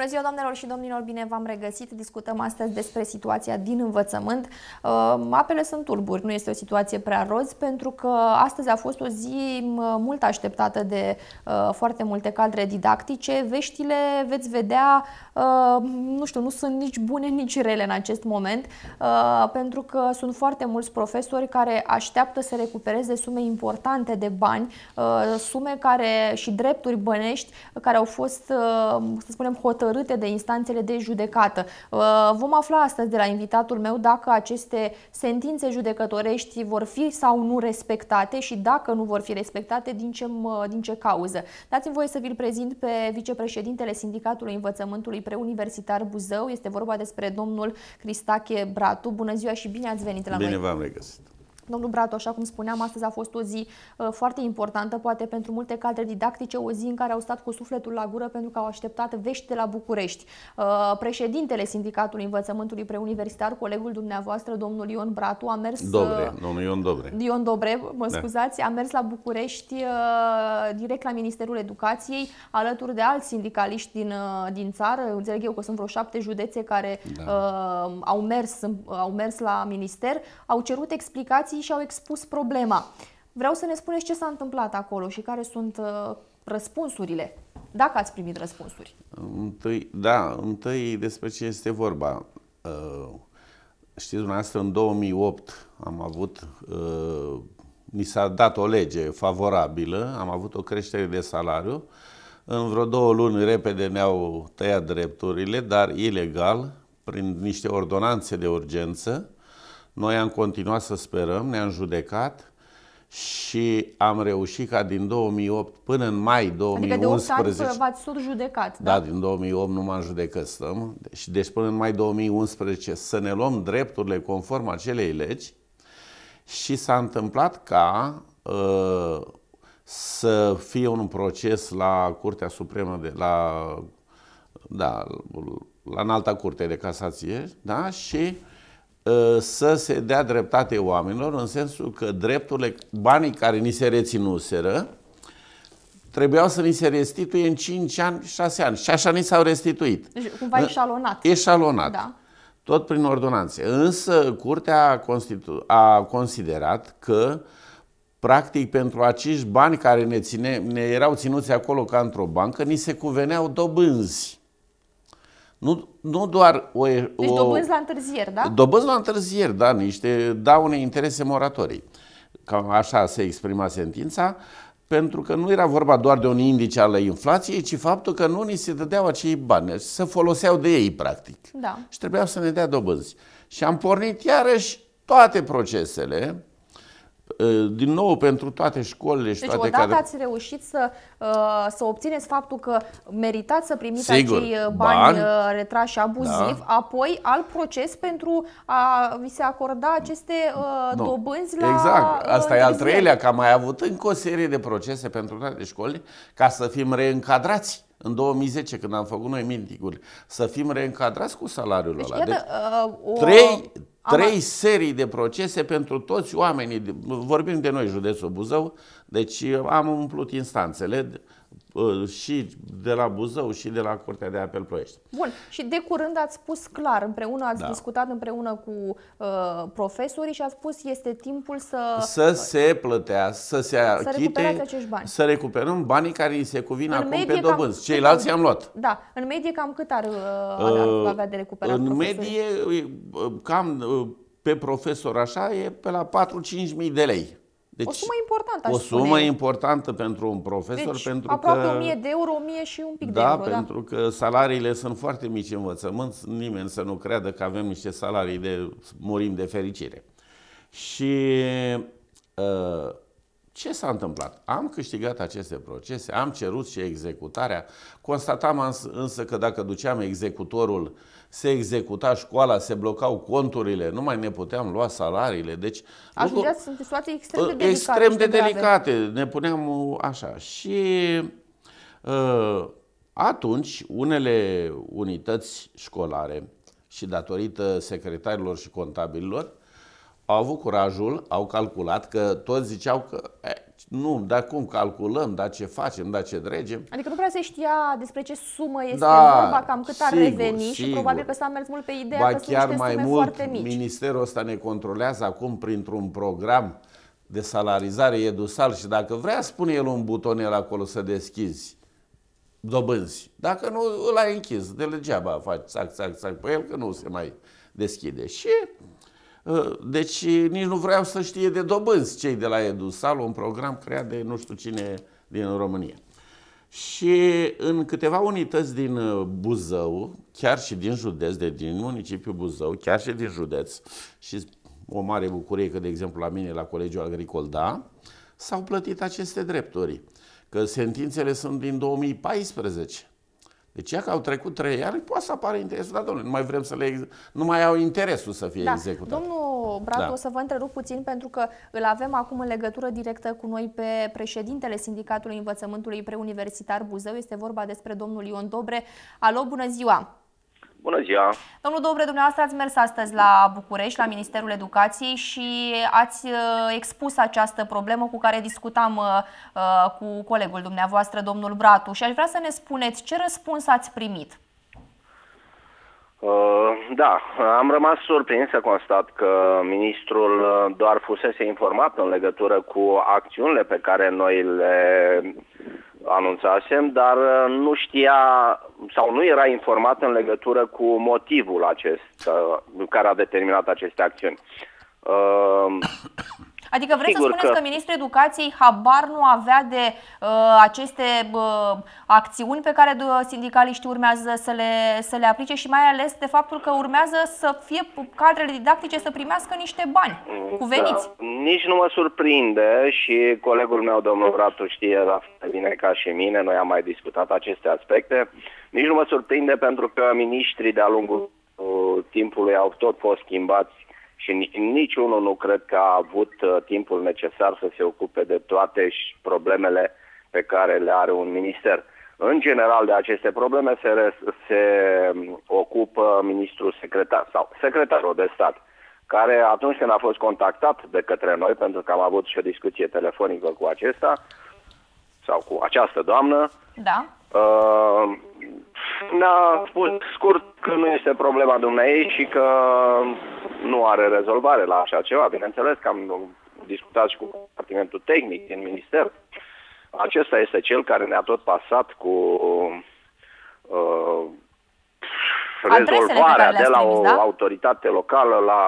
Bună ziua, doamnelor și domnilor, bine v-am regăsit. Discutăm astăzi despre situația din învățământ. Ă, apele sunt turburi, nu este o situație prea roz, pentru că astăzi a fost o zi mult așteptată de ă, foarte multe cadre didactice. Veștile veți vedea, ă, nu știu, nu sunt nici bune, nici rele în acest moment, pentru că sunt foarte mulți profesori care așteaptă să recupereze sume importante de bani, sume care și drepturi bănești care au fost, să spunem, hotărâte hotărâte de instanțele de judecată. Uh, vom afla astăzi de la invitatul meu dacă aceste sentințe judecătorești vor fi sau nu respectate și dacă nu vor fi respectate, din ce, din ce cauză. Dați-mi voie să vi-l prezint pe vicepreședintele Sindicatului Învățământului Preuniversitar Buzău. Este vorba despre domnul Cristache Bratu. Bună ziua și bine ați venit la bine noi! Bine v-am regăsit! Domnul Bratu, așa cum spuneam, astăzi a fost o zi uh, foarte importantă, poate pentru multe cadre didactice, o zi în care au stat cu sufletul la gură pentru că au așteptat vești de la București. Uh, președintele Sindicatului Învățământului Preuniversitar, colegul dumneavoastră, domnul Ion Bratu, a mers... Uh, Dobre, domnul Ion Dobre. Ion Dobre, mă da. scuzați, a mers la București direct la Ministerul Educației, alături de alți sindicaliști din, din țară. Înțeleg eu că sunt vreo șapte județe care da. au, mers, au mers la minister. Au cerut explicații copiii și-au expus problema. Vreau să ne spuneți ce s-a întâmplat acolo și care sunt uh, răspunsurile, dacă ați primit răspunsuri. Întâi, da, întâi despre ce este vorba. Uh, știți dumneavoastră, în 2008 am avut, uh, ni s-a dat o lege favorabilă, am avut o creștere de salariu, în vreo două luni repede ne-au tăiat drepturile, dar ilegal, prin niște ordonanțe de urgență, noi am continuat să sperăm, ne-am judecat și am reușit ca din 2008 până în mai 2011... Adică de 8 ani v-ați surjudecat, da? Da, din 2008 nu m-am judecat stăm. Și deci, deci până în mai 2011 să ne luăm drepturile conform acelei legi și s-a întâmplat ca uh, să fie un proces la Curtea Supremă, de, la, da, la Înalta Curte de Casație, da? și Uh, să se dea dreptate oamenilor în sensul că drepturile, banii care ni se reținuseră, trebuiau să ni se restituie în 5 ani, 6 ani. Și așa ni s-au restituit. Deci cumva uh, eșalonat. Eșalonat. Da. Tot prin ordonanțe. Însă Curtea a, constitu- a considerat că practic pentru acești bani care ne, ține, ne erau ținuți acolo ca într-o bancă, ni se cuveneau dobânzi. Nu, nu doar o... Deci o, dobânzi la întârzieri, da? Dobânzi la întârzieri, da, niște daune interese moratorii. Cam așa se exprima sentința, pentru că nu era vorba doar de un indice al inflației, ci faptul că nu ni se dădeau acei bani, deci se foloseau de ei, practic. Da. Și trebuiau să ne dea dobânzi. Și am pornit iarăși toate procesele, din nou pentru toate școlile și deci, toate odată cadre... ați reușit să, să obțineți faptul că meritați să primiți Sigur, acei bani, bani retrași abuziv, da. apoi al proces pentru a vi se acorda aceste nu. dobânzi la Exact, asta e al treilea, că am mai avut încă o serie de procese pentru toate școlile ca să fim reîncadrați în 2010, când am făcut noi mintiguri, să fim reîncadrați cu salariul deci, ăla. Iată, deci, uh, o... trei, Trei Am... serii de procese pentru toți oamenii. Vorbim de noi, județul Buzău, deci am umplut instanțele Uh, și de la Buzău și de la Curtea de Apel Ploiești. Bun. Și de curând ați spus clar, împreună ați da. discutat împreună cu uh, profesorii și ați spus este timpul să... Să se plătească, să se achite, să, bani. să recuperăm banii care îi se cuvin în acum medie pe dobânzi. Cam, Ceilalți i-am luat. Da. În medie cam cât ar uh, uh avea de recuperat În profesorii? medie uh, cam pe profesor așa e pe la 4-5 mii de lei deci, o sumă importantă, O sumă spune. importantă pentru un profesor. Deci, pentru aproape că, 1000 de euro, 1000 și un pic da, de euro. Pentru da, pentru că salariile sunt foarte mici în învățământ. Nimeni să nu creadă că avem niște salarii de murim de fericire. Și ă, ce s-a întâmplat? Am câștigat aceste procese, am cerut și executarea. Constatam însă că dacă duceam executorul uh, se executa școala, se blocau conturile, nu mai ne puteam lua salariile. Deci, Ajungeați lucru... în situații extrem de ă, delicate. Extrem de delicate. Grave. Ne puneam așa. Și uh, atunci, unele unități școlare și datorită secretarilor și contabililor, au avut curajul, au calculat că toți ziceau că nu, dar cum calculăm, dar ce facem, dar ce dregem. Adică nu prea se știa despre ce sumă este da, vorba, cam cât sigur, ar reveni sigur. și probabil că s-a mers mult pe ideea ba că chiar sunt mai mult, foarte mici. Ministerul ăsta ne controlează acum printr-un program de salarizare edusal și dacă vrea spune el un butonel acolo să deschizi dobânzi. Dacă nu, îl ai închis, de legeaba faci țac, țac, țac pe el, că nu se mai deschide. Și Ă, deci nici nu vreau să știe de dobânzi cei de la EduSal, un program creat de nu știu cine din România. Și în câteva unități din ă, Buzău, chiar și din județ, de din municipiul Buzău, chiar și din județ, și o mare bucurie că, de exemplu, la mine, la Colegiul Agricol, da, s-au plătit aceste drepturi. Că sentințele sunt din 2014. Deci ea că au trecut trei ani, poate să apară interesul, dar domnule, nu mai vrem să le... Nu mai au interesul să fie da. executat. Domnul Bradu, da. o să vă întrerup puțin pentru că îl avem acum în legătură directă cu noi pe președintele Sindicatului Învățământului Preuniversitar Buzău. Este vorba despre domnul Ion Dobre. Alo, bună ziua! Bună ziua! Domnul Dobre, dumneavoastră ați mers astăzi la București, la Ministerul Educației și ați uh, expus această problemă cu care discutam uh, uh, cu colegul dumneavoastră, domnul Bratu. Și aș vrea să ne spuneți ce răspuns ați primit. Da, am rămas surprins să constat că ministrul doar fusese informat în legătură cu acțiunile pe care noi le anunțasem, dar nu știa sau nu era informat în legătură cu motivul acesta uh, care a determinat aceste acțiuni. Uh, Adică vreți Sigur să spuneți că, că ministrul educației habar nu avea de uh, aceste uh, acțiuni pe care uh, sindicaliștii urmează să le, să le aplice și mai ales de faptul că urmează să fie cadrele didactice să primească niște bani cuveniți. Da. Nici nu mă surprinde și colegul meu, domnul Ratu, știe la fel bine ca și mine, noi am mai discutat aceste aspecte. Nici nu mă surprinde pentru că ministrii de-a lungul uh, timpului au tot fost schimbați și niciunul nu cred că a avut uh, timpul necesar să se ocupe de toate problemele pe care le are un minister. În general, de aceste probleme se, se um, ocupă ministrul secretar sau secretarul de stat, care atunci când a fost contactat de către noi, pentru că am avut și o discuție telefonică cu acesta sau cu această doamnă, da. Uh, ne-a spus scurt că nu este problema dumneavoastră și că nu are rezolvare la așa ceva. Bineînțeles că am discutat și cu departamentul tehnic din minister. Acesta este cel care ne-a tot pasat cu uh, rezolvarea de la o da? autoritate locală la...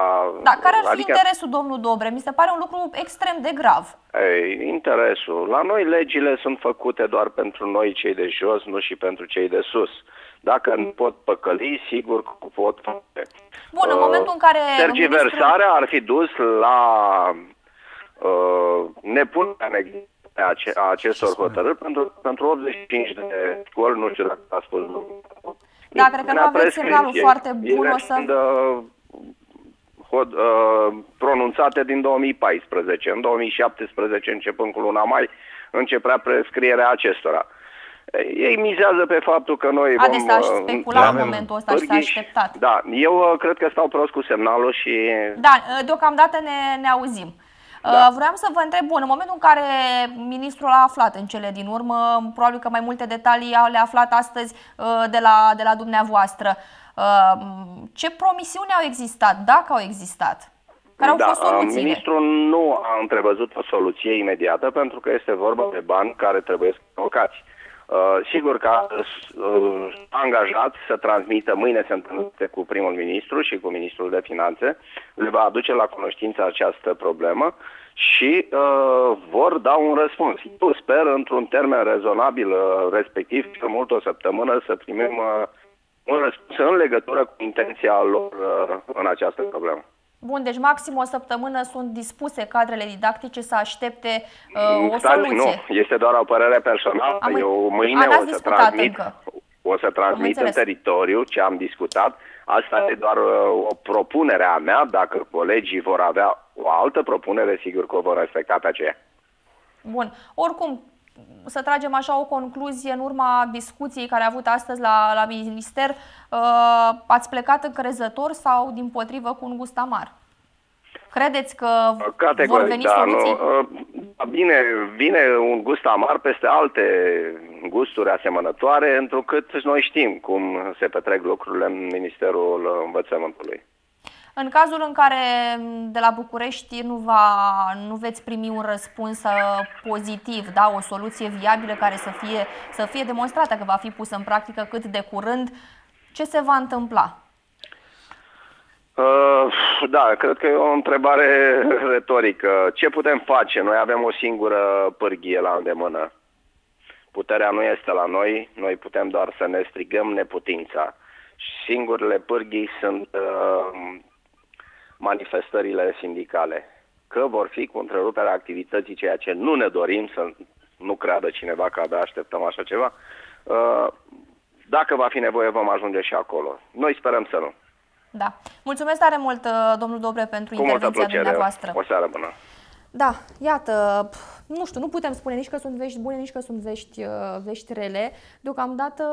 Da, care ar fi adică... interesul, domnul Dobre? Mi se pare un lucru extrem de grav. Ei, interesul. La noi legile sunt făcute doar pentru noi cei de jos, nu și pentru cei de sus. Dacă nu pot păcăli, sigur că pot face. Bun, în uh, momentul în care... Tergiversarea ministru... ar fi dus la uh, nepunerea în a acestor hotărâri pentru, pentru 85 de școli, nu știu dacă a spus. Da, cred că nu aveți semnalul foarte bun. O să... Uh, hod, uh, pronunțate din 2014. În 2017, începând cu luna mai, începea prescrierea acestora. Ei mizează pe faptul că noi A, vom... Deci s-a uh, speculat în momentul ăsta și s-a așteptat. Da, eu uh, cred că stau prost cu semnalul și... Da, deocamdată ne, ne auzim. Da. Uh, vreau să vă întreb, bun, în momentul în care ministrul a aflat în cele din urmă, probabil că mai multe detalii le-a aflat astăzi uh, de la, de la dumneavoastră, uh, ce promisiuni au existat, dacă au existat? Care au da, fost soluțiile? Ministrul nu a întrevăzut o soluție imediată pentru că este vorba de bani care trebuie să locați. Uh, sigur că uh, angajat să transmită, mâine se întâlnește cu primul ministru și cu ministrul de finanțe, le va aduce la cunoștință această problemă și uh, vor da un răspuns. Eu sper într-un termen rezonabil, uh, respectiv cel mult o săptămână, să primim uh, un răspuns în legătură cu intenția lor uh, în această problemă. Bun, deci maxim o săptămână sunt dispuse cadrele didactice să aștepte uh, o exact, soluție. Nu, este doar o părere personală. Am, Eu mâine o să transmit, o să transmit în teritoriu ce am discutat. Asta este doar uh, o propunere a mea. Dacă colegii vor avea o altă propunere, sigur că o vor respecta pe aceea. Bun. Oricum, să tragem așa o concluzie în urma discuției care a avut astăzi la, la minister, uh, ați plecat încrezător sau din potrivă cu un gust amar? Credeți că Categoric, vor veni da, soluții? Nu. Uh, da, bine, vine un gust amar peste alte gusturi asemănătoare, întrucât noi știm cum se petrec lucrurile în Ministerul Învățământului. În cazul în care de la București nu, va, nu veți primi un răspuns uh, pozitiv, da, o soluție viabilă care să fie, să fie demonstrată că va fi pusă în practică cât de curând, ce se va întâmpla? Uh, da, cred că e o întrebare retorică. Ce putem face? Noi avem o singură pârghie la îndemână. Puterea nu este la noi, noi putem doar să ne strigăm neputința. Singurele pârghii sunt uh, manifestările sindicale, că vor fi cu întreruperea activității, ceea ce nu ne dorim, să nu creadă cineva că abia așteptăm așa ceva. Uh, dacă va fi nevoie, vom ajunge și acolo. Noi sperăm să nu. Da. Mulțumesc tare mult, uh, domnul Dobre, pentru Cu intervenția multă dumneavoastră. O seară bună. Da, iată, nu știu, nu putem spune nici că sunt vești bune, nici că sunt vești, uh, vești rele. Deocamdată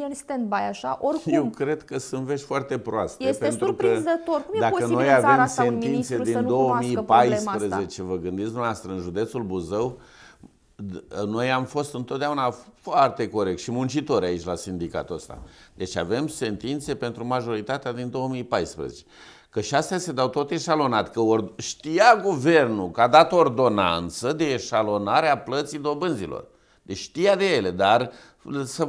e în stand-by așa. Oricum, Eu cred că sunt vești foarte proaste. Este surprinzător. Cum e dacă posibil noi în țara avem asta un ministru din să nu 2014, vă gândiți dumneavoastră, în județul Buzău, noi am fost întotdeauna foarte corect și muncitori aici la sindicatul ăsta. Deci avem sentințe pentru majoritatea din 2014. Că și astea se dau tot eșalonat, că or... știa guvernul că a dat ordonanță de eșalonare a plății dobânzilor. Deci știa de ele, dar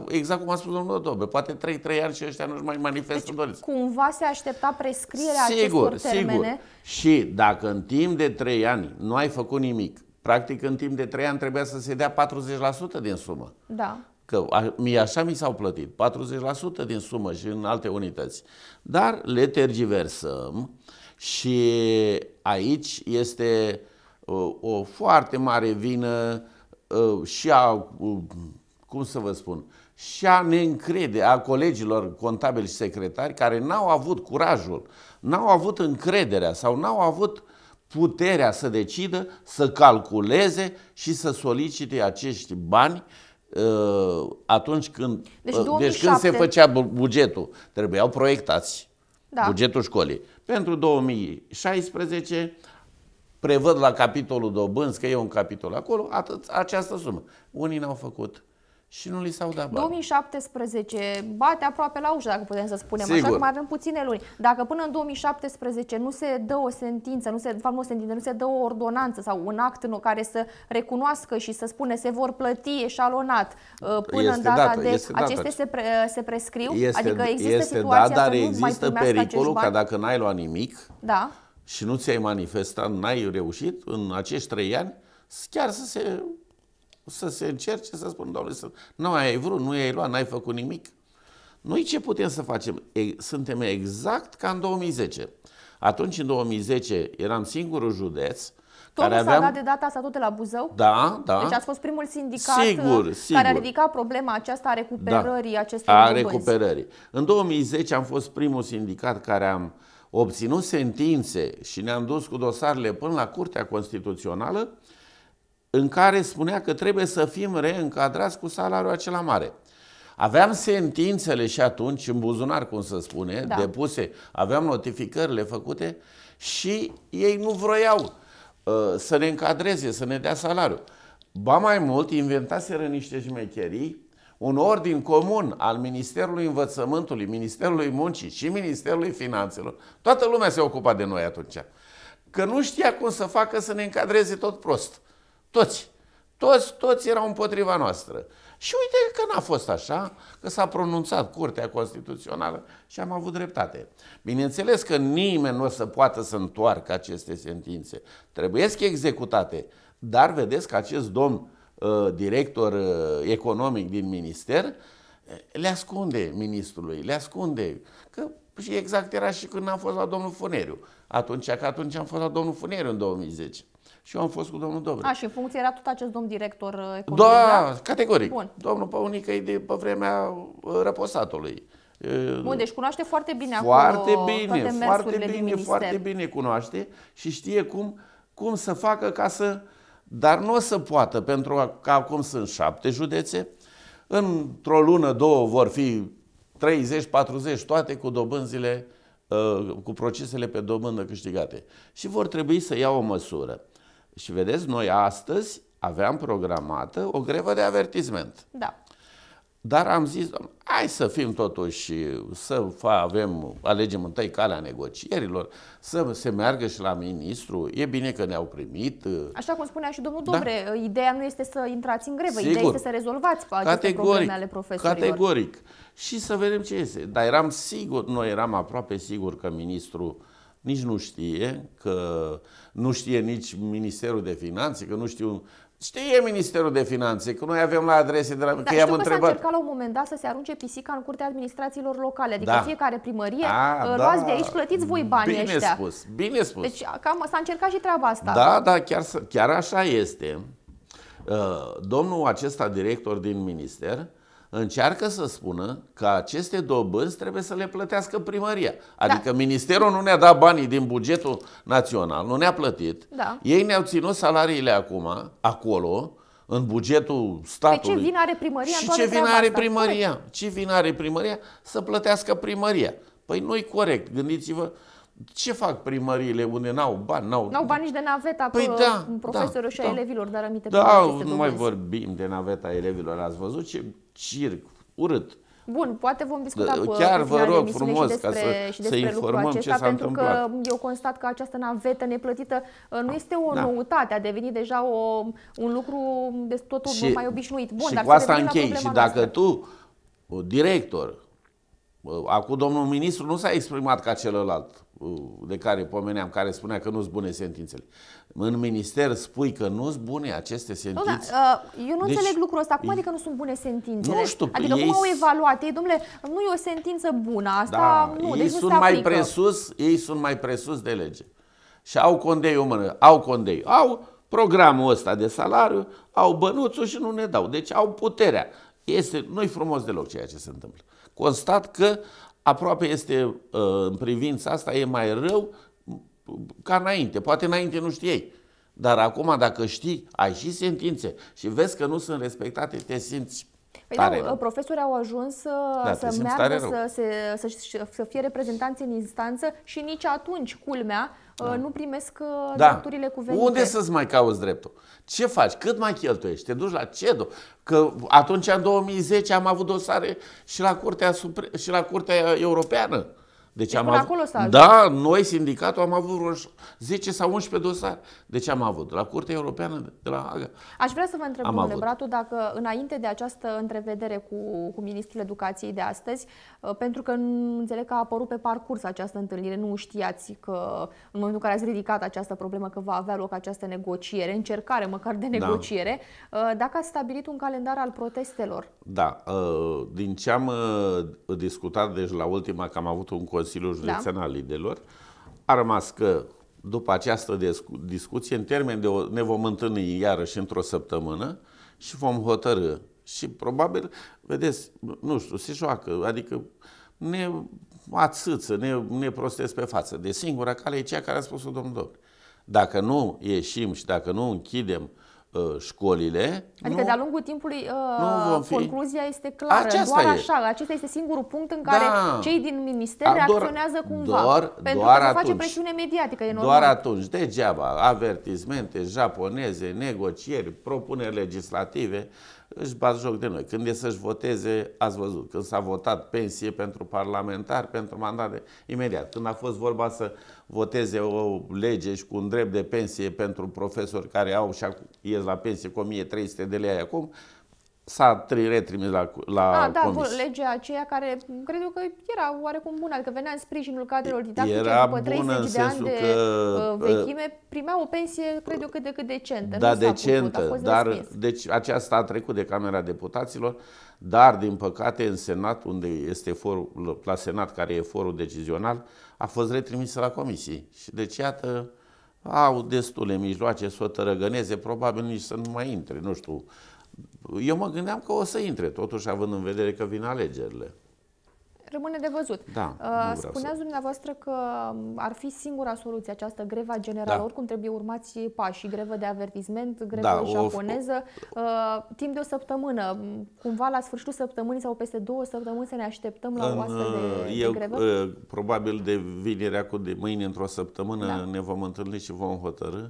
exact cum a spus domnul Dobe, poate 3-3 ani și ăștia nu-și mai manifestă deci, cumva se aștepta prescrierea sigur, acestor termene? Sigur, Și dacă în timp de 3 ani nu ai făcut nimic, practic în timp de 3 ani trebuia să se dea 40% din sumă. Da că mie așa mi s-au plătit, 40% din sumă și în alte unități. Dar le tergiversăm și aici este uh, o foarte mare vină uh, și a, uh, cum să vă spun, și a neîncrede a colegilor contabili și secretari care n-au avut curajul, n-au avut încrederea sau n-au avut puterea să decidă, să calculeze și să solicite acești bani Uh, atunci când, deci, 2007, uh, deci când se făcea bugetul, trebuiau proiectați da. bugetul școlii. Pentru 2016 prevăd la capitolul dobânzi, că e un capitol acolo, atât, această sumă. Unii n-au făcut, și nu li s-au dat bani. 2017 bate aproape la ușă, dacă putem să spunem Sigur. așa, că mai avem puține luni. Dacă până în 2017 nu se dă o sentință, nu se, de fapt, nu o sentință, nu se dă o ordonanță sau un act în care să recunoască și să spune se vor plăti eșalonat uh, până este în data dată, de... Este aceste dată. Se, pre, se prescriu? Este, adică există este situația da, dar să nu există mai pericolul ca dacă n-ai luat nimic da. și nu ți-ai manifestat, n-ai reușit în acești trei ani, chiar să se să se încerce să spună, Doamne, să... nu ai vrut, nu ai luat, n-ai făcut nimic. Noi ce putem să facem? Suntem exact ca în 2010. Atunci, în 2010, eram singurul județ Totul care aveam... s-a dat de data asta tot la Buzău? Da, da. Deci ați fost primul sindicat sigur, uh, sigur. care a ridicat problema aceasta a recuperării da, acestei A recuperării. În 2010 am fost primul sindicat care am obținut sentințe și ne-am dus cu dosarele până la Curtea Constituțională în care spunea că trebuie să fim reîncadrați cu salariul acela mare. Aveam sentințele și atunci în buzunar, cum să spune, da. depuse, aveam notificările făcute și ei nu vroiau uh, să ne încadreze, să ne dea salariul. Ba mai mult, inventaseră niște șmecherii, un ordin comun al Ministerului Învățământului, Ministerului Muncii și Ministerului Finanțelor. Toată lumea se ocupa de noi atunci. Că nu știa cum să facă să ne încadreze tot prost. Toți. Toți, toți erau împotriva noastră. Și uite că n-a fost așa, că s-a pronunțat Curtea Constituțională și am avut dreptate. Bineînțeles că nimeni nu o să poată să întoarcă aceste sentințe. Trebuie să executate. Dar vedeți că acest domn uh, director uh, economic din minister le ascunde ministrului, le ascunde. Că și exact era și când am fost la domnul Funeriu. Atunci, că atunci am fost la domnul Funeriu în 2010 și eu am fost cu domnul Dobre. A, și în funcție era tot acest domn director uh, economic? Da, da, categoric. Bun. Domnul Păunică e de pe vremea uh, răposatului. Bun, deci cunoaște foarte bine foarte acolo bine, toate foarte bine, din foarte bine cunoaște și știe cum, cum să facă ca să... Dar nu o să poată, pentru că acum sunt șapte județe, într-o lună, două vor fi 30, 40, toate cu dobânzile, uh, cu procesele pe dobândă câștigate. Și vor trebui să ia o măsură. Și vedeți, noi astăzi aveam programată o grevă de avertisment. Da. Dar am zis, domnule, hai să fim totuși, să avem, alegem întâi calea negocierilor, să se meargă și la ministru, e bine că ne-au primit. Ă. Așa cum spunea și domnul Dobre, da. Ă, ideea nu este să intrați în grevă, Sigur. ideea este să rezolvați aceste categoric, probleme ale profesorilor. Categoric. Și să vedem ce este. Dar eram sigur, noi eram aproape sigur că ministrul nici nu știe, că nu știe nici Ministerul de Finanțe, că nu știu... Știe Ministerul de Finanțe, că noi avem la adrese de la... Dar că i-am întrebat. s-a încercat la un moment dat să se arunce pisica în curtea administrațiilor locale, adică da. fiecare primărie, A, uh, da. luați da. de aici, plătiți voi banii bine ăștia. spus, bine spus. Deci cam, s-a încercat și treaba asta. Da, da, chiar, chiar așa este. Uh, domnul acesta, director din minister, încearcă să spună că aceste dobânzi trebuie să le plătească primăria. Da. Adică da. ministerul nu ne-a dat banii din bugetul național, nu ne-a plătit. Da. Ei ne-au ținut salariile acum, acolo, în bugetul statului. Pe păi ce vin are primăria? Și ce vin are primăria? Corect. Păi- ce vin are primăria? Să plătească primăria. Păi nu-i corect. Gândiți-vă, ce fac primăriile unde n-au bani? N-au, n-au bani nici de naveta păi că da, profesorul da, și a da, elevilor, dar aminte Da, nu mai vorbim de naveta elevilor. Ați văzut ce circ urât. Bun, poate vom discuta da, cu Chiar vă rog frumos și despre, ca să, și despre să informăm acesta, ce s-a pentru întâmplat. că eu constat că această navetă neplătită uh, nu da. este o da. noutate, a devenit deja o, un lucru de totul și, mai obișnuit. Bun, și dar cu asta închei. Și dacă noastră. tu, uh, director, uh, acum domnul ministru nu s-a exprimat ca celălalt, Uh, de care pomeneam, care spunea că nu-s bune sentințele. În minister spui că nu-s bune aceste sentințe. Da, eu nu deci, înțeleg lucrul ăsta. Cum adică nu sunt bune sentințele? Nu știu. Adică ei... cum au evaluat ei, domnule, nu e o sentință bună. Asta da, nu, deci ei deci nu sunt mai presus, ei sunt mai presus de lege. Și au o mână, au condei. Au programul ăsta de salariu, au bănuțul și nu ne dau. Deci au puterea. Este, nu-i frumos deloc ceea ce se întâmplă. Constat că aproape este, uh, în privința asta, e mai rău ca înainte. Poate înainte nu știi, Dar acum, dacă știi, ai și sentințe și vezi că nu sunt respectate, te simți Păi tare da, rău. profesorii au ajuns să, da, să meargă, să, se, să, să fie reprezentanți în instanță și nici atunci, culmea, uh, da. nu primesc uh, da. drepturile cuvenite. Unde să-ți mai cauți dreptul? Ce faci? Cât mai cheltuiești? Te duci la CEDO? Că atunci, în 2010, am avut dosare și la Curtea, Supre- și la Curtea Europeană deci am avut, acolo s-a Da, noi, sindicatul, am avut vreo 10 sau 11 dosare. Deci am avut. La Curtea Europeană de la Haga. Aș vrea să vă întreb, domnule Bratu, dacă înainte de această întrevedere cu, cu Ministrul Educației de astăzi, uh, pentru că înțeleg că a apărut pe parcurs această întâlnire, nu știați că în momentul în care ați ridicat această problemă că va avea loc această negociere, încercare măcar de da. negociere, da. dacă ați stabilit un calendar al protestelor? Da, uh, din ce am discutat, deci la ultima, că am avut un Consiliul da. Județean da. al Lidelor. A rămas că după această discuție, în termen de o, ne vom întâlni iarăși într-o săptămână și vom hotărâ. Și probabil, vedeți, nu știu, se joacă, adică ne atâță, ne, ne prostesc pe față. De singura cale e cea care a spus-o domnul doctor. Dacă nu ieșim și dacă nu închidem uh, Uh, școlile. Adică nu, de-a lungul timpului uh, concluzia este clară. Aceasta doar e. așa, acesta este singurul punct în care da. cei din minister doar, reacționează cumva. Doar, pentru doar că atunci. face presiune mediatică. E Doar atunci. Degeaba. Avertismente japoneze, negocieri, propuneri legislative își bat joc de noi. Când e să-și voteze, ați văzut, când s-a votat pensie pentru parlamentar, pentru mandate, imediat. Când a fost vorba să voteze o lege și cu un drept de pensie pentru profesori care au și ies la pensie cu 1300 de lei acum, s-a retrimis la, la A, ah, da, comis. legea aceea care cred eu că era oarecum bună, adică venea în sprijinul cadrelor didactice era după 30 de ani de că, uh, uh, vechime, primea o pensie, cred eu, cât de cât decentă. Da, nu decentă, putut, dar deci aceasta a trecut de Camera Deputaților, dar din păcate în Senat, unde este forul, la Senat care e forul decizional, a fost retrimisă la comisii. Și deci iată, au destule mijloace să o tărăgăneze, probabil nici să nu mai intre, nu știu, eu mă gândeam că o să intre, totuși având în vedere că vin alegerile. Rămâne de văzut. Da, uh, Spuneați să... dumneavoastră că um, ar fi singura soluție această greva generală. Da. Oricum trebuie urmați pașii, grevă de avertisment, grevă da, japoneză. O... Uh, timp de o săptămână, cumva la sfârșitul săptămânii sau peste două săptămâni să ne așteptăm la în, o astfel de, uh, eu, de grevă? Probabil de vinerea cu de mâine într-o săptămână da. ne vom întâlni și vom hotărâ.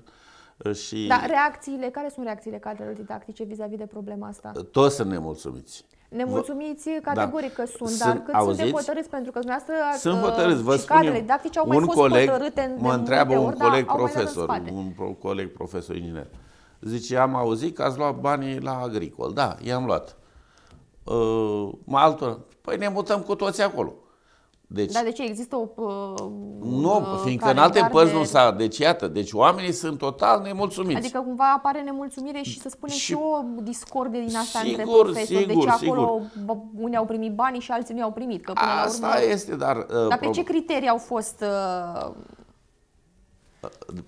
Ă, și da, reacțiile, care sunt reacțiile cadrelor didactice vis-a-vis de problema asta? Ă, toți sunt nemulțumiți. Nemulțumiți categoric da. că sunt, sunt dar cât auziți? sunt de hotărâți? Pentru că dumneavoastră sunt ă, hotărâți, vă spun eu, didactice au mai un fost coleg, hotărâte în Mă întreabă un ori, da, coleg da, profesor, un coleg profesor inginer. Zice, am auzit că ați luat banii la agricol. Da, i-am luat. Uh, altora, păi ne mutăm cu toți acolo. Deci, Dar de ce există o. Nu, fiindcă uh, în alte părți de... nu s-a. Deci, iată, deci oamenii sunt total nemulțumiți. Adică cumva apare nemulțumire și să spunem și, și o discordie din asta sigur, între profesori. Deci sigur, deci acolo sigur. unii au primit banii și alții nu au primit. Că până asta la urmă, este, dar. Uh, dar pe ce criterii au fost. Uh,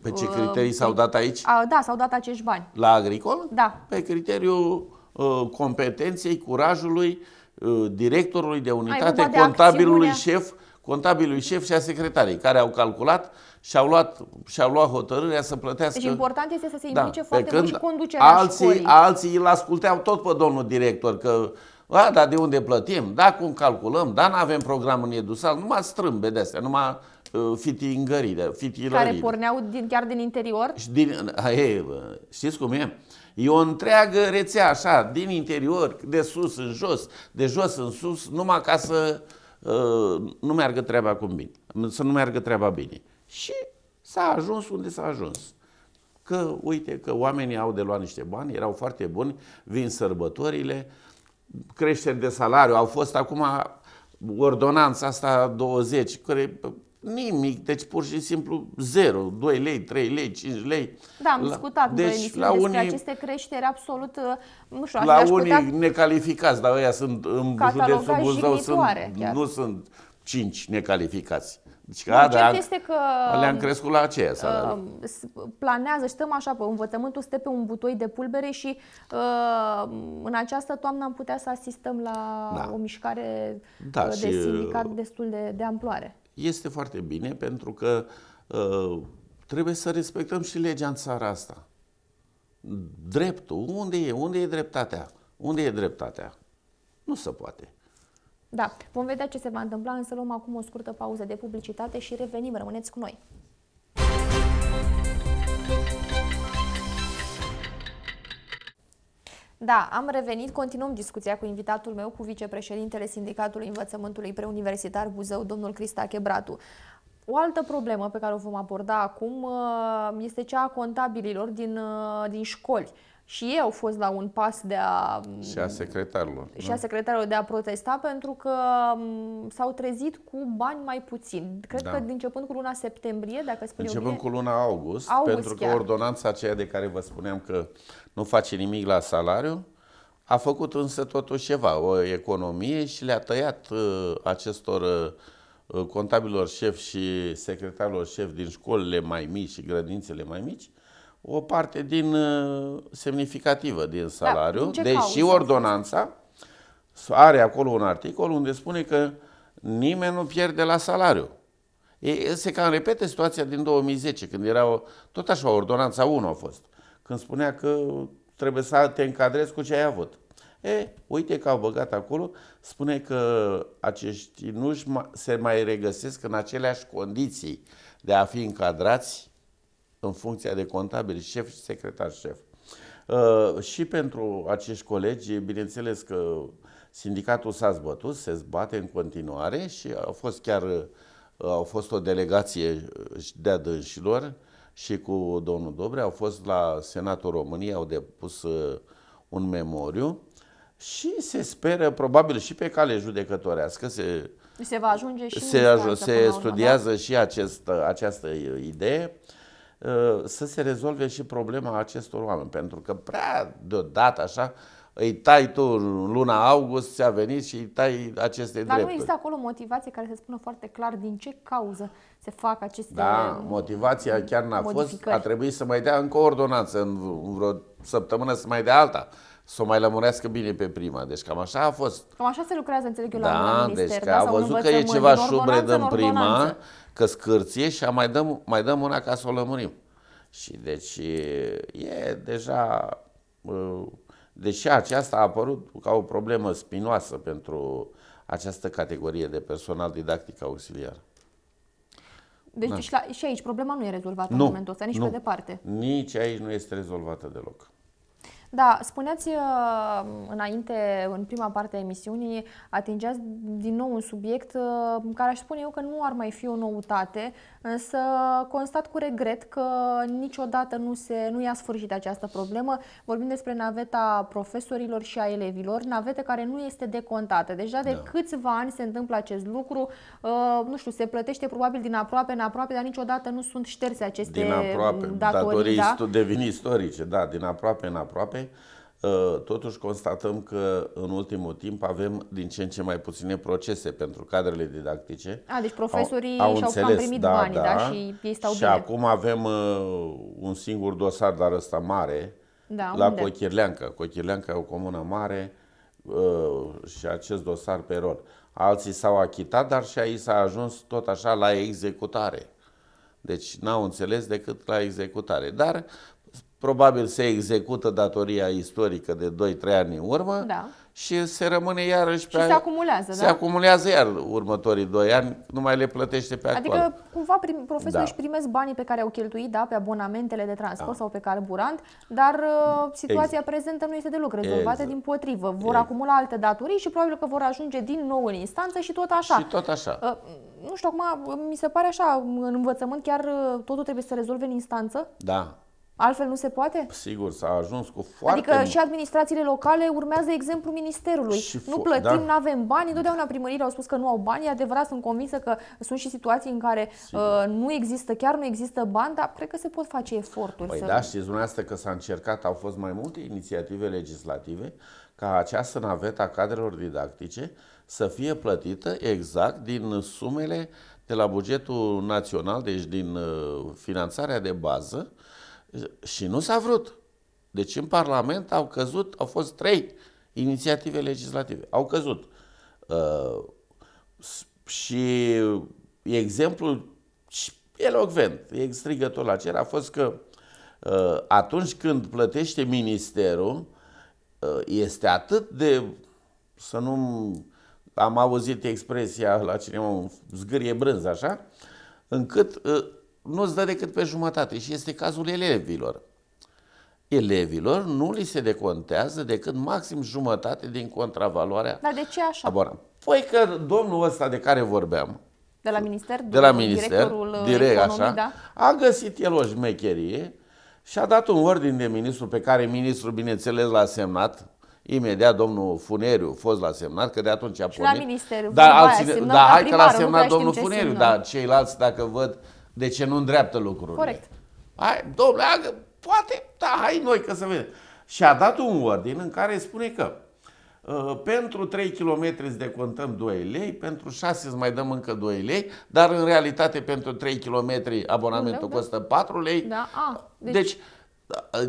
pe ce uh, criterii uh, s-au dat aici? Uh, da, s-au dat acești bani. La agricol? Da. Pe criteriul uh, competenței, curajului, uh, Uh, directorului de unitate, contabilului de șef, contabilului șef și a secretarii, care au calculat și au luat, și au luat hotărârea să plătească. Deci important este să se da, implice da, foarte mult și conducerea alții, școlii. Alții îl asculteau tot pe domnul director, că a, dar de unde plătim, da, cum calculăm, da, nu avem program în edusal, numai strâmbe de astea, numai uh, fitingările, fitilările. Care porneau din, chiar din interior? Și din, e, știți cum e? Uh, E o întreagă rețea așa, din interior, de sus în jos, de jos în sus, numai ca să uh, nu meargă treaba cum bine, să nu meargă treaba bine. Și s-a ajuns unde s-a ajuns. Că, uite, că oamenii au de luat niște bani, erau foarte buni, vin sărbătorile, creșteri de salariu, au fost acum ordonanța asta 20, care Nimic, deci pur și simplu 0, 2 lei, 3 lei, 5 lei. Da, am la, discutat deci, la unii, despre aceste creșteri absolut, uh, nu știu, La unii putea... necalificați, dar ăia sunt în județul Buzău, sunt, chiar. nu sunt 5 necalificați. Deci, a, da, este că le-am crescut la aceea uh, Planează, stăm așa, pe învățământul stă pe un butoi de pulbere și uh, în această toamnă am putea să asistăm la da. o mișcare da, uh, de și, uh, sindicat destul de, de amploare este foarte bine pentru că uh, trebuie să respectăm și legea în țara asta. Dreptul, unde e? Unde e dreptatea? Unde e dreptatea? Nu se poate. Da, vom vedea ce se va întâmpla, însă luăm acum o scurtă pauză de publicitate și revenim. Rămâneți cu noi! Da, am revenit, continuăm discuția cu invitatul meu, cu vicepreședintele Sindicatului Învățământului Preuniversitar Buzău, domnul Crista Chebratu. O altă problemă pe care o vom aborda acum uh, este cea a contabililor din, uh, din școli și ei au fost la un pas de a... Și a secretarilor. Și da. a secretarilor de a protesta pentru că s-au trezit cu bani mai puțin. Cred da. că începând cu luna septembrie, dacă spune Începând mie, cu luna august, august pentru chiar. că ordonanța aceea de care vă spuneam că nu face nimic la salariu, a făcut însă totuși ceva, o economie și le-a tăiat uh, acestor uh, uh contabilor șef și secretarilor șef din școlile mai mici și grădințele mai mici, o parte din uh, semnificativă din da, salariu, da, deși ordonanța are acolo un articol unde spune că nimeni nu pierde la salariu. E, se cam repete situația din 2010, când era o, tot așa ordonanța 1 a fost, când spunea că trebuie să te încadrezi cu ce ai avut. E, uite că au băgat acolo, spune că acești nu se mai regăsesc în aceleași condiții de a fi încadrați în funcția de contabil șef și secretar șef. Uh, și pentru acești colegi, bineînțeles că sindicatul s-a zbătut, se zbate în continuare și a fost chiar uh, au fost o delegație uh, de-a dânșilor și cu domnul Dobre, au fost la Senatul României, au depus un memoriu și se speră, probabil și pe cale judecătorească, se, se va ajunge și se, ajunge, se studiază urmă, da? și acest, această idee. Uh, Uh, să se rezolve și problema acestor oameni, pentru că prea deodată așa îi tai tu luna august, ți-a venit și îi tai aceste Dar drepturi. Dar nu există acolo motivație care să spună foarte clar din ce cauză se fac aceste Da, motivația chiar n-a fost, a trebuit să mai dea încă o ordonanță în vreo săptămână, să mai dea alta să o mai lămurească bine pe prima. Deci cam așa a fost. Cam așa se lucrează, înțeleg eu, da, la minister. Deci că da, a văzut că e ceva șubred în, în prima, că scârție și mai dăm, mai dăm una ca să o lămurim. Și deci e deja, uh, deși deci aceasta a apărut ca o problemă spinoasă pentru această categorie de personal didactic auxiliar. Deci da. și, la, și aici problema nu e rezolvată nu, în momentul ăsta, nici nu. pe departe. Nici aici nu este rezolvată deloc. Da, spuneați uh, înainte, în prima parte a emisiunii, atingeați din nou un subiect uh, care aș spune eu că nu ar mai fi o noutate, însă constat cu regret că niciodată nu, se, nu i-a sfârșit această problemă. Vorbim despre naveta profesorilor și a elevilor, navete care nu este decontată. Deja de da. câțiva ani se întâmplă acest lucru, uh, nu știu, se plătește probabil din aproape în aproape, dar niciodată nu sunt șterse aceste din aproape, datorii. datorii da? devin istorice, da, din aproape în aproape Uh, totuși constatăm că în ultimul timp avem din ce în ce mai puține procese pentru cadrele didactice. A, deci profesorii au, au și înțeles, cam primit da, banii, da, da, și ei stau și bine. Și acum avem uh, un singur dosar, dar ăsta mare, da, la unde? Cochirleanca. Cochirleanca e o comună mare uh, și acest dosar pe rol. Alții s-au achitat, dar și aici s-a ajuns tot așa la executare. Deci n-au înțeles decât la executare. Dar probabil se execută datoria istorică de 2-3 ani în urmă da. și se rămâne iarăși pe... Și se acumulează, se da? Se acumulează iar următorii 2 ani, nu mai le plătește pe actual. Adică cumva prim, profesorii da. își primesc banii pe care au cheltuit, da, pe abonamentele de transport da. sau pe carburant, dar uh, situația exact. prezentă nu este deloc rezolvată, exact. din potrivă. Vor exact. acumula alte datorii și probabil că vor ajunge din nou în instanță și tot așa. Și tot așa. Uh, nu știu, acum mi se pare așa, în învățământ chiar uh, totul trebuie să se rezolve în instanță. Da. Altfel nu se poate? Sigur, s-a ajuns cu foarte Adică mult. și administrațiile locale urmează exemplu ministerului. Și nu plătim, da. nu avem bani, întotdeauna primările au spus că nu au bani. E adevărat, sunt convinsă că sunt și situații în care uh, nu există, chiar nu există bani, dar cred că se pot face eforturi. Păi să... da, știți dumneavoastră că s-a încercat, au fost mai multe inițiative legislative ca această navetă a cadrelor didactice să fie plătită exact din sumele de la bugetul național, deci din uh, finanțarea de bază, și nu s-a vrut. Deci în Parlament au căzut, au fost trei inițiative legislative. Au căzut. Uh, și exemplul elocvent, strigătul acela a fost că uh, atunci când plătește ministerul, uh, este atât de, să nu am auzit expresia la cineva, zgârie brânză, așa, încât uh, nu îți dă decât pe jumătate și este cazul elevilor. Elevilor nu li se decontează decât maxim jumătate din contravaloarea. Dar de ce așa? Abona. Păi că domnul ăsta de care vorbeam, de la minister, de la minister directorul uh, direct, economii, așa, da? a găsit el o șmecherie și a dat un ordin de ministru pe care ministrul, bineînțeles, l-a semnat, imediat domnul Funeriu fost la semnat, că de atunci a pornit. Și la ministerul. Da alții, Da hai că l-a semnat domnul Funeriu, dar ceilalți, dacă văd de ce nu îndreaptă lucrurile. Corect. Hai, domnule, poate, da, hai noi că să vedem. Și a dat un ordin în care spune că uh, pentru 3 km îți decontăm 2 lei, pentru 6 îți mai dăm încă 2 lei, dar în realitate pentru 3 km abonamentul da, da. costă 4 lei. Da, a, deci, deci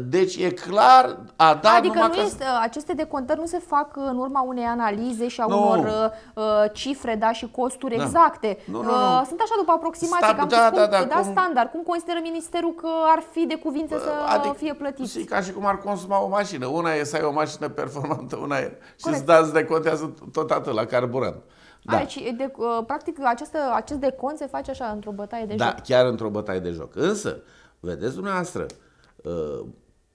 deci e clar, a dat adică numai nu că... Uh, aceste decontări nu se fac în urma unei analize și a nu. unor uh, uh cifre da, și costuri da. exacte. Nu, nu, nu. Uh, sunt așa după aproximație, Stat, cam da, cum, da, da, da, cum... standard. Cum consideră ministerul că ar fi de cuvință să adică, fie plătit? Și ca și cum ar consuma o mașină. Una e să ai o mașină performantă, una e și îți dați decontează tot atât la carburant. Da. Are, de, uh, practic această, acest decont se face așa într-o bătaie de da, joc. Da, chiar într-o bătaie de joc. Însă, vedeți dumneavoastră, Uh,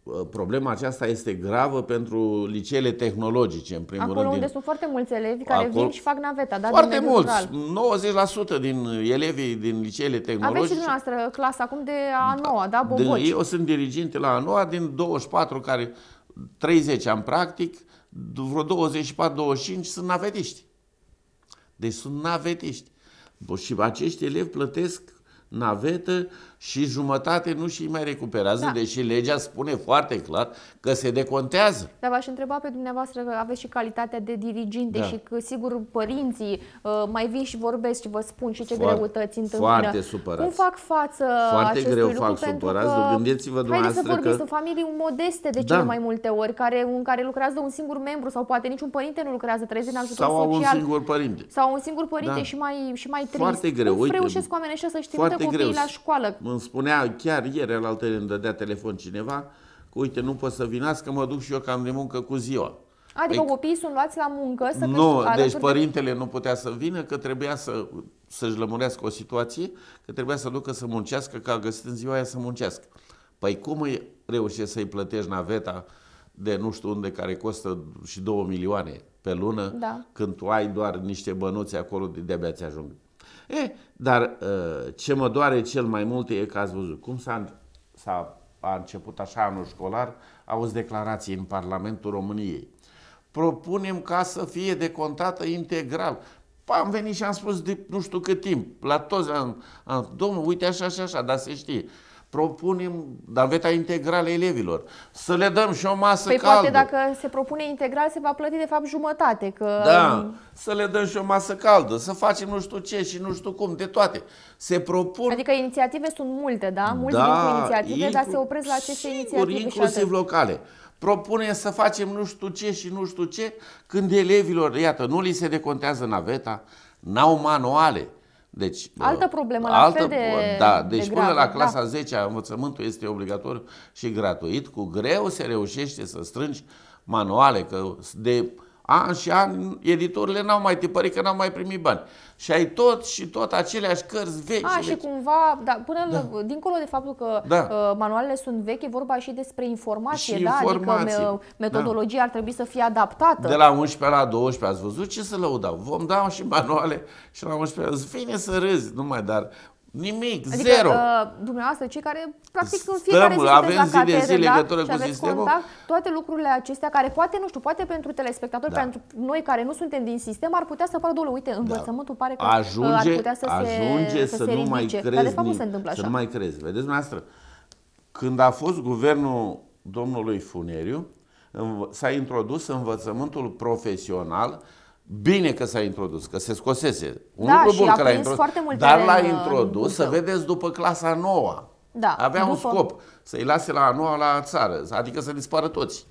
uh, problema aceasta este gravă pentru liceele tehnologice, în primul Acolo rând. Acolo unde sunt foarte mulți elevi care Acolo... vin și fac naveta, da? Foarte mulți, rural. 90% din elevii din liceele tehnologice. Aveți și dumneavoastră clasa acum de a noua, da, da Din, eu sunt diriginte la a noua, din 24 care, 30 am practic, vreo 24-25 sunt navetiști. Deci sunt navetiști. Și acești elevi plătesc navetă și jumătate nu și mai recuperează, da. deși legea spune foarte clar că se decontează. Dar v-aș întreba pe dumneavoastră că aveți și calitatea de diriginte da. și că sigur părinții uh, mai vin și vorbesc și vă spun și ce foarte, greutăți întâmplă. Foarte supărați. Cum fac față Foarte greu lucru, fac supărați, că, gândiți-vă dumneavoastră să vorbim, că... sunt familii modeste de da. cele da. mai multe ori, care, în care lucrează un singur membru sau poate niciun părinte nu lucrează, trăiește în ajutor sau social. Sau un singur părinte. Sau un singur părinte da. și mai, și mai trist. Foarte greu. Cum reușesc oamenii ăștia să-și trimită copiii la școală? îmi spunea chiar ieri la altele îmi dădea telefon cineva că uite, nu pot să vinați, că mă duc și eu că am de muncă cu ziua. Adică păi, copiii sunt luați la muncă să Nu, deci părintele de... nu putea să vină, că trebuia să, să-și lămurească o situație, că trebuia să ducă să muncească, că a găsit în ziua aia să muncească. Păi cum îi reușești să-i plătești naveta de nu știu unde, care costă și 2 milioane pe lună, da. când tu ai doar niște bănuți acolo, de-abia ți ajung E, eh, dar eh, ce mă doare cel mai mult e că ați văzut cum s-a, a început așa anul școlar, auzi declarații în Parlamentul României. Propunem ca să fie decontată integral. Am venit și am spus de nu știu cât timp, la toți, am, am, domnul, uite așa și așa, dar se știe propunem naveta integrală elevilor, să le dăm și o masă păi caldă. poate dacă se propune integral se va plăti de fapt jumătate. Că... Da, să le dăm și o masă caldă, să facem nu știu ce și nu știu cum, de toate. Se propun... Adică inițiative sunt multe, da? Multe da, inițiative, inclu... dar se opresc la aceste sigur, inițiative. inclusiv locale propune să facem nu știu ce și nu știu ce, când elevilor, iată, nu li se decontează naveta, n-au manuale. Deci, altă uh, problemă altă, la fel de Da, deci de până grav, la da. clasa da. 10 -a, învățământul este obligatoriu și gratuit. Cu greu se reușește să strângi manuale, că de an și an editorile n-au mai tipărit că n-au mai primit bani. Și ai tot și tot aceleași cărți vechi. A, vechi. și cumva, da, până da. La, dincolo de faptul că da. uh, manualele sunt vechi, e vorba și despre informație, și da? Adică informație. adică metodologia da. ar trebui să fie adaptată. De la 11 la 12 ați văzut ce să lăudau. Vom da și manuale și la 11 îți vine să râzi, numai, dar Nimic, adică, zero. Uh, dumneavoastră, cei care practic Stăm, în fiecare zi avem la zi catedra, de zi da? legătură cu sistemul. Contact, toate lucrurile acestea care poate, nu știu, poate pentru telespectatori, da. pentru noi care nu suntem din sistem, ar putea să pară dole, uite, da. învățământul da. pare că uh, ajunge, ar putea să ajunge se, să, să se nu ridice. mai crezi, Dar de fapt nu se întâmplă așa. Să nu mai crezi. Vedeți, dumneavoastră, când a fost guvernul domnului Funeriu, s-a introdus învățământul profesional Bine că s-a introdus, că se scosese. Un da, lucru bun că l-a introdus, foarte multe dar l-a introdus, să vedeți, după clasa nouă. Da, Avea după... un scop, să-i lase la a noua la țară, adică să dispară toți.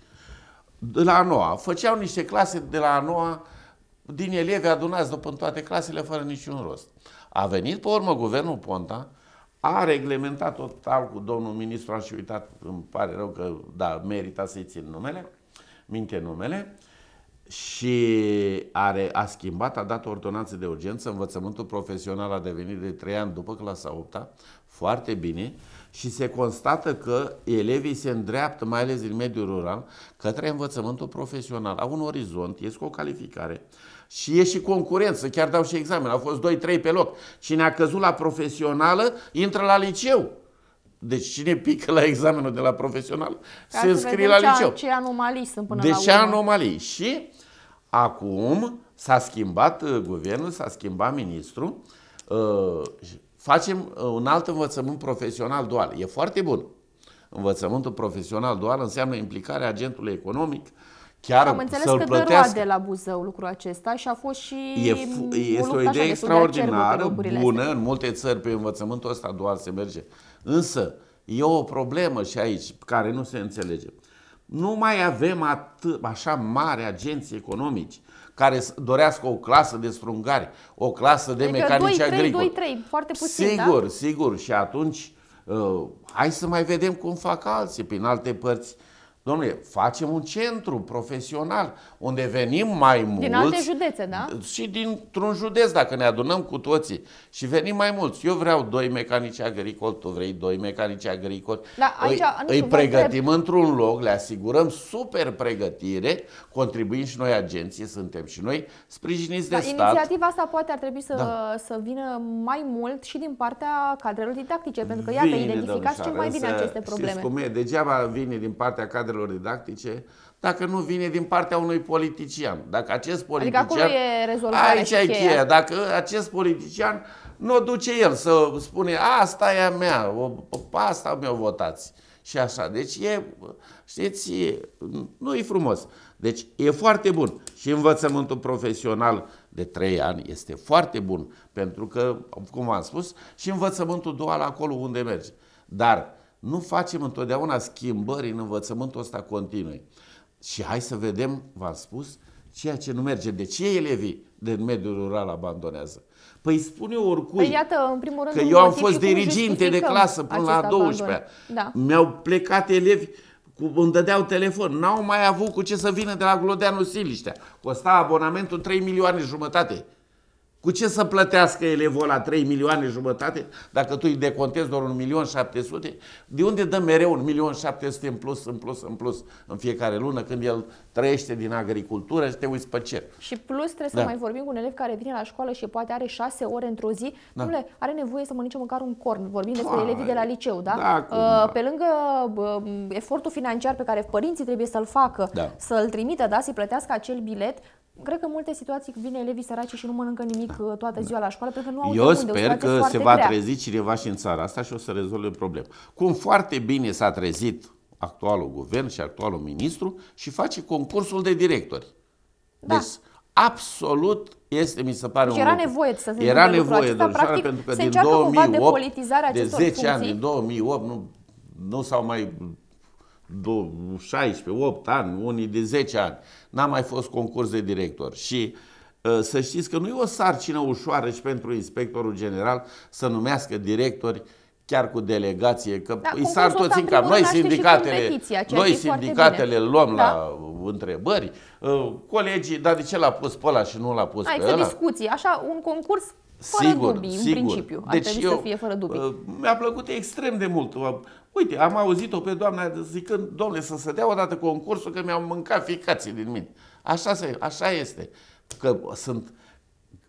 De la a noua. Făceau niște clase de la a noua din elevi adunați după în toate clasele fără niciun rost. A venit pe urmă guvernul Ponta, a reglementat total cu domnul ministru, am și uitat, îmi pare rău că, da, merita să-i țin numele, minte numele, și are, a schimbat, a dat o ordonanță de urgență, învățământul profesional a devenit de 3 ani după clasa 8 -a, foarte bine și se constată că elevii se îndreaptă, mai ales în mediul rural, către învățământul profesional. Au un orizont, ies cu o calificare și e și concurență, chiar dau și examen, au fost 2-3 pe loc. Cine a căzut la profesională, intră la liceu. Deci cine pică la examenul de la profesional Ca se înscrie la liceu. Ce anomalii sunt până deci la urmă. Deci anomalii. Și acum s-a schimbat uh, guvernul, s-a schimbat ministrul. Uh, facem uh, un alt învățământ profesional dual. E foarte bun. Învățământul profesional dual înseamnă implicarea agentului economic, Chiar Am înțeles să-l că plătească. dă roade la Buzău lucrul acesta și a fost și e, o Este o idee extraordinară, bună, astea. în multe țări pe învățământul ăsta dual se merge. Însă e o problemă și aici care nu se înțelege. Nu mai avem atât, așa mari agenții economici care dorească o clasă de strungari, o clasă de adică mecanici agricoli. 2-3, foarte puțin, da? Sigur, da? sigur. Și atunci, uh, hai să mai vedem cum fac alții prin alte părți Domnule, facem un centru profesional unde venim mai mulți. Din alte județe, da? Și dintr-un județ, dacă ne adunăm cu toții și venim mai mulți. Eu vreau doi mecanici agricoli, tu vrei doi mecanici agricoli. Da, aici, îi nu îi pregătim trebuie. într-un loc, le asigurăm super pregătire, contribuim și noi agenții, suntem și noi sprijiniți da, de stat. Inițiativa asta poate ar trebui să, da. să vină mai mult și din partea cadrelor didactice, pentru că, iată, identificați cel mai bine aceste probleme. Știți cum e? Degeaba vine din partea cadrelor cadrelor didactice, dacă nu vine din partea unui politician. Dacă acest adică politician... Adică acolo e rezolvarea Aici e cheia. cheia. Dacă acest politician nu o duce el să spune asta e a mea, o, asta mi-o votați. Și așa. Deci e, știți, nu e frumos. Deci e foarte bun. Și învățământul profesional de trei ani este foarte bun. Pentru că, cum am spus, și învățământul dual acolo unde merge. Dar nu facem întotdeauna schimbări în învățământul ăsta continui. Și hai să vedem, v-am spus, ceea ce nu merge. De ce elevii din mediul rural abandonează? Păi spune oricui păi iată, în primul rând, că eu am fost diriginte de clasă până la 12 da. Mi-au plecat elevi, cu, îmi dădeau telefon. N-au mai avut cu ce să vină de la Glodeanu Siliștea. Costa abonamentul 3 milioane jumătate. Cu ce să plătească elevul la 3 milioane jumătate dacă tu îi decontezi doar 1 milion 700? De unde dă mereu 1 milion 700 în plus, în plus, în plus în fiecare lună când el trăiește din agricultură și te uiți pe cer? Și plus trebuie da. să mai vorbim cu un elev care vine la școală și poate are 6 ore într-o zi. Da. Dumnezeu, are nevoie să mănânce măcar un corn. Vorbim despre elevii de la liceu, da? da uh, da. Pe lângă efortul financiar pe care părinții trebuie să-l facă, da. să-l trimită, da, să-i plătească acel bilet, Cred că în multe situații vine elevii săraci și nu mănâncă nimic uh, toată ziua la școală, pentru că nu au Eu sper că se va grea. trezi cineva și în țara asta și o să rezolve problema. Cum foarte bine s-a trezit actualul guvern și actualul ministru și face concursul de directori. Da. Deci, absolut este, mi se pare deci un era lucru. nevoie să se Era nevoie, acesta, practic, pentru că se din 2008, de, de 10 funcții. ani, din 2008, nu, nu s-au mai 16, 8 ani, unii de 10 ani. N-a mai fost concurs de director. Și ă, să știți că nu e o sarcină ușoară și pentru inspectorul general să numească directori chiar cu delegație, că da, îi sar toți în cap. Noi sindicatele, noi sindicatele luăm da. la uh, întrebări, uh, colegii, dar de ce l-a pus pe ăla și nu l-a pus Hai pe ăla? discuții, așa, un concurs fără sigur, dubii, sigur. în principiu. Ar deci trebui eu, să fie fără dubii. Uh, mi-a plăcut extrem de mult. Uh, uite, am auzit-o pe doamna zicând, domnule, să se dea odată concursul că mi-au mâncat ficații din mine. Așa, se, așa este. Că sunt,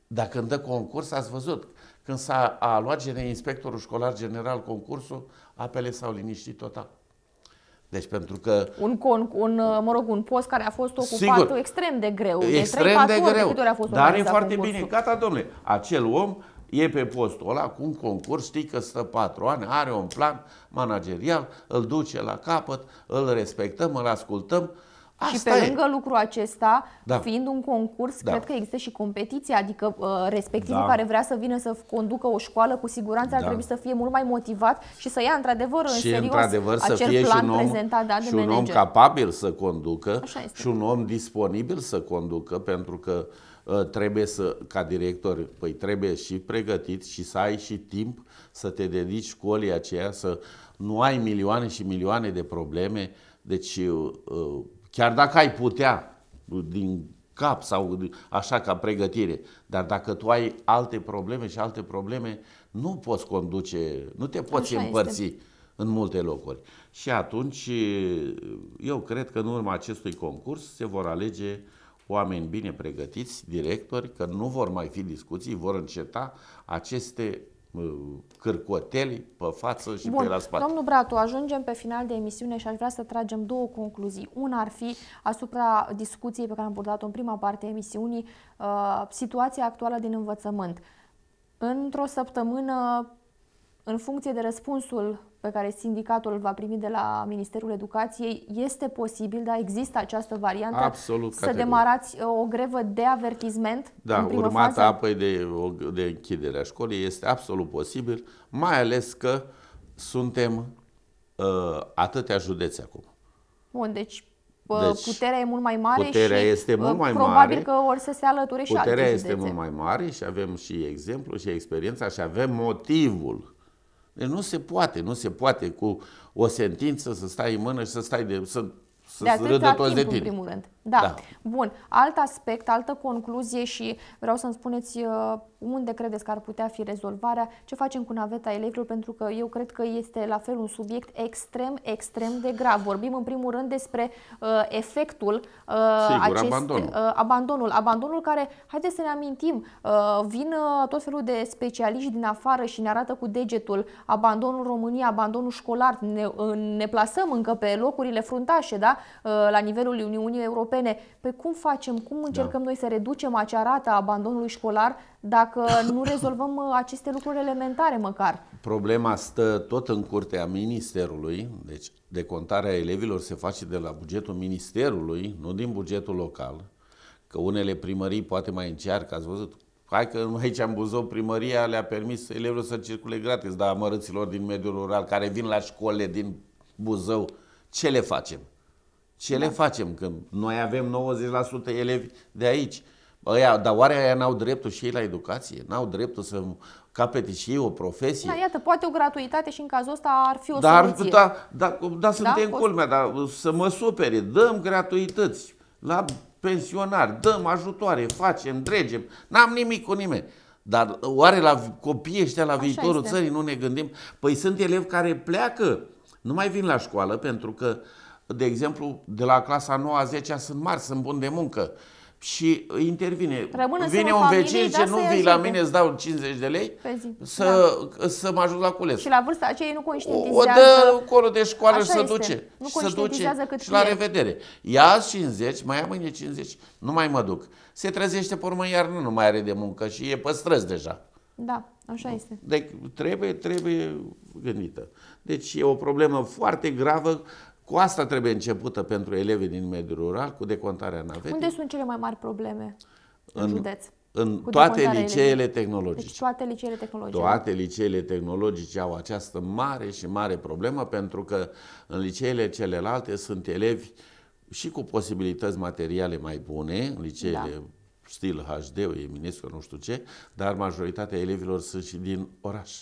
dacă îmi dă concurs, ați văzut, când s-a a luat inspectorul școlar general concursul, apele s-au liniștit total. Deci pentru că... Un, con, un, uh, mă rog, un post care a fost ocupat sigur, extrem de greu. extrem de, 3 de greu. de a fost dar e foarte concursul. bine. Gata, domnule, acel om e pe postul ăla cu un concurs, știi că stă patru ani, are un plan managerial, îl duce la capăt, îl respectăm, îl ascultăm Asta și pe e. lângă lucrul acesta, da. fiind un concurs, da. cred că există și competiție, adică uh, respectivul da. care vrea să vină să conducă o școală, cu siguranță da. ar trebui să fie mult mai motivat și să ia într-adevăr în serios într-adevăr, să acel fie plan și un om, prezentat da, de și un manager. om capabil să conducă și un om disponibil să conducă, pentru că uh, trebuie să, ca director, păi trebuie și pregătit și să ai și timp să te dedici școlii aceea, să nu ai milioane și milioane de probleme, deci uh, uh Chiar dacă ai putea, din cap sau așa ca pregătire, dar dacă tu ai alte probleme și alte probleme, nu poți conduce, nu te poți așa împărți este. în multe locuri. Și atunci, eu cred că în urma acestui concurs se vor alege oameni bine pregătiți, directori, că nu vor mai fi discuții, vor înceta aceste cărcoteli pe față și Bun. pe la spate. Domnul Bratu, ajungem pe final de emisiune și aș vrea să tragem două concluzii. Una ar fi asupra discuției pe care am purtat-o în prima parte a emisiunii, uh, situația actuală din învățământ. Într-o săptămână, în funcție de răspunsul pe care sindicatul îl va primi de la Ministerul Educației, este posibil, da, există această variantă, Absolut, să demarați uh, o grevă de avertisment? Da, urmată fază? apoi de, de închiderea școlii este absolut posibil, mai ales că suntem uh, atâtea județe acum. Bun, deci uh, deci, puterea e mult mai mare puterea și este uh, mult mai probabil mare, că or să se alăture și Puterea este mult mai mare și avem și exemplu și experiența și avem motivul nu se poate, nu se poate cu o sentință să stai în mână și să stai de, să, să de râdă toți de tine. în primul rând. Da. da. Bun. Alt aspect, altă concluzie și vreau să-mi spuneți uh, unde credeți că ar putea fi rezolvarea, ce facem cu naveta electro, pentru că eu cred că este la fel un subiect extrem, extrem de grav. Vorbim în primul rând despre uh, efectul uh, Sigur, acest, abandonul. Uh, abandonul. Abandonul care, haideți să ne amintim, uh, vin uh, tot felul de specialiști din afară și ne arată cu degetul abandonul României, abandonul școlar, ne, uh, ne plasăm încă pe locurile fruntașe, da, uh, la nivelul Uniunii Europene Europene. pe păi cum facem, cum da. încercăm da. noi să reducem acea rată a abandonului școlar dacă nu rezolvăm uh, aceste lucruri elementare măcar? Problema stă tot în curtea Ministerului, deci decontarea elevilor se face de la bugetul Ministerului, nu din bugetul local, că unele primării poate mai încearcă, ați văzut, hai că aici am Buzău primăria le-a permis elevilor să circule gratis, dar amărâților din mediul rural care vin la școle din Buzău, ce le facem? Ce da. le facem? când noi avem 90% elevi de aici. Aia, dar oare aia n-au dreptul și ei la educație? N-au dreptul să capete și ei o profesie? Da, iată, poate o gratuitate și în cazul ăsta ar fi o dar, soluție. Dar da, da, da suntem da? culmea, dar să mă supere. Dăm gratuități la pensionari, dăm ajutoare, facem, dregem. N-am nimic cu nimeni. Dar oare la copiii ăștia, la Așa viitorul este. țării, nu ne gândim? Păi sunt elevi care pleacă, nu mai vin la școală pentru că uh, de exemplu, de la clasa 9 a 10 sunt mari, sunt buni de muncă. Și intervine. Rămână Vine un vecin ce nu vii la mine, îți dau 50 de lei să, da. să mă ajut la cules. Și la vârsta aceea nu conștientizează. O, dă acolo de școală și se duce. Nu se duce cât și la revedere. Ia 50, mai am mâine 50, nu mai mă duc. Se trezește pe urmă iar nu, nu mai are de muncă și e păstrăz deja. Da, așa este. Deci trebuie, trebuie gândită. Deci e o problemă foarte gravă cu asta trebuie începută pentru elevii din mediul rural, cu decontarea navetei. Unde sunt cele mai mari probleme în, în județ? În toate liceele deci tehnologice. Deci toate liceele tehnologice. Toate liceele tehnologice au această mare și mare problemă pentru că în liceele celelalte sunt elevi și cu posibilități materiale mai bune, în liceele da. stil HD, Eminescu, nu știu ce, dar majoritatea elevilor sunt și din oraș.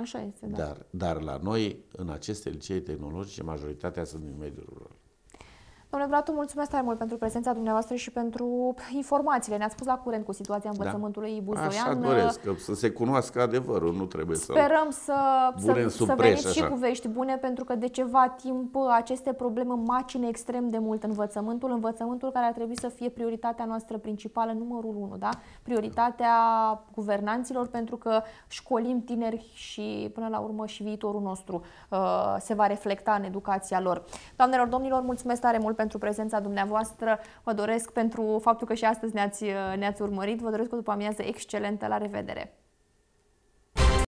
Așa este, da. Dar, dar la noi, în aceste licee tehnologice, majoritatea sunt din mediul rural. Domnule Bratu, mulțumesc tare mult pentru prezența dumneavoastră și pentru informațiile. Ne-ați spus la curent cu situația da. învățământului da. Buzoian. Așa doresc, că să se cunoască adevărul, nu trebuie să... Sperăm să, să, să veniți și cu vești bune, pentru că de ceva timp aceste probleme macine extrem de mult învățământul, învățământul care ar trebui să fie prioritatea noastră principală, numărul 1, da? Prioritatea guvernanților, pentru că școlim tineri și până la urmă și viitorul nostru uh, se va reflecta în educația lor. Doamnelor, domnilor, mulțumesc tare mult pentru pentru prezența dumneavoastră, vă doresc pentru faptul că și astăzi ne-ați, ne-ați urmărit, vă doresc o după amiază excelentă, la revedere!